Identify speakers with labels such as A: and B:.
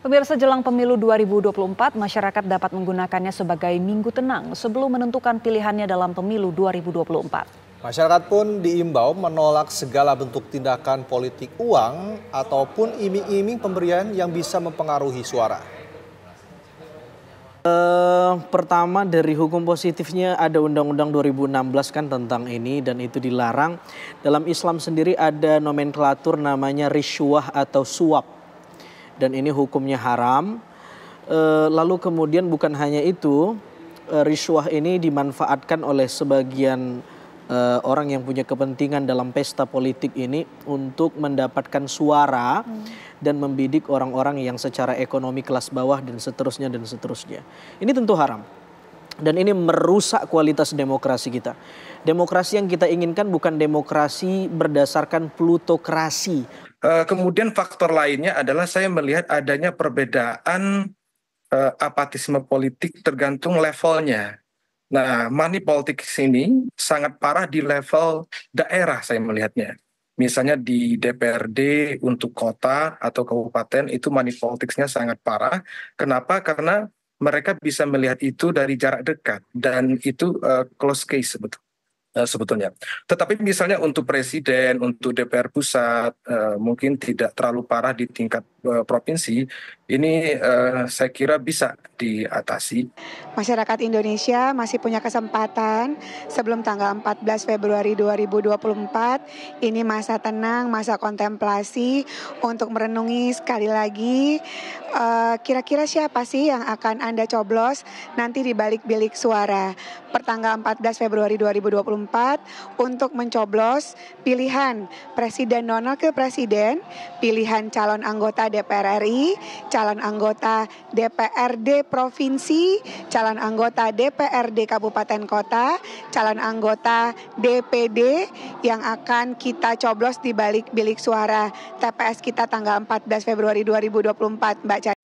A: Pemirsa jelang pemilu 2024, masyarakat dapat menggunakannya sebagai minggu tenang sebelum menentukan pilihannya dalam pemilu 2024. Masyarakat pun diimbau menolak segala bentuk tindakan politik uang ataupun iming-iming pemberian yang bisa
B: mempengaruhi suara. Uh, pertama dari hukum positifnya ada Undang-Undang 2016 kan tentang ini dan itu dilarang. Dalam Islam sendiri ada nomenklatur namanya risuah atau suap dan ini hukumnya haram. E, lalu kemudian bukan hanya itu, e, riswah ini dimanfaatkan oleh sebagian e, orang yang punya kepentingan dalam pesta politik ini untuk mendapatkan suara hmm. dan membidik orang-orang yang secara ekonomi kelas bawah dan seterusnya dan seterusnya. Ini tentu haram dan ini merusak kualitas demokrasi kita. Demokrasi yang kita inginkan bukan demokrasi
C: berdasarkan plutokrasi Eh, kemudian faktor lainnya adalah saya melihat adanya perbedaan eh, apatisme politik tergantung levelnya. Nah, money politics ini sangat parah di level daerah saya melihatnya. Misalnya di DPRD untuk kota atau kabupaten itu money politicsnya sangat parah. Kenapa? Karena mereka bisa melihat itu dari jarak dekat dan itu uh, close case sebetulnya. Eh, sebetulnya. Tetapi misalnya untuk presiden, untuk DPR pusat eh, mungkin tidak terlalu parah di tingkat Eh, provinsi ini uh, saya kira bisa diatasi.
D: Masyarakat Indonesia masih punya kesempatan sebelum tanggal 14 Februari 2024 ini masa tenang, masa kontemplasi untuk merenungi sekali lagi kira eh, kira-kira siapa sih yang akan Anda coblos nanti di balik bilik suara pertanggal 14 Februari 2024 untuk mencoblos pilihan Presiden nono ke presiden, pilihan calon anggota DPR RI, calon anggota DPRD provinsi, calon anggota DPRD kabupaten kota, calon anggota DPD yang akan kita coblos di balik bilik suara TPS kita tanggal 14 Februari 2024, Mbak Caca.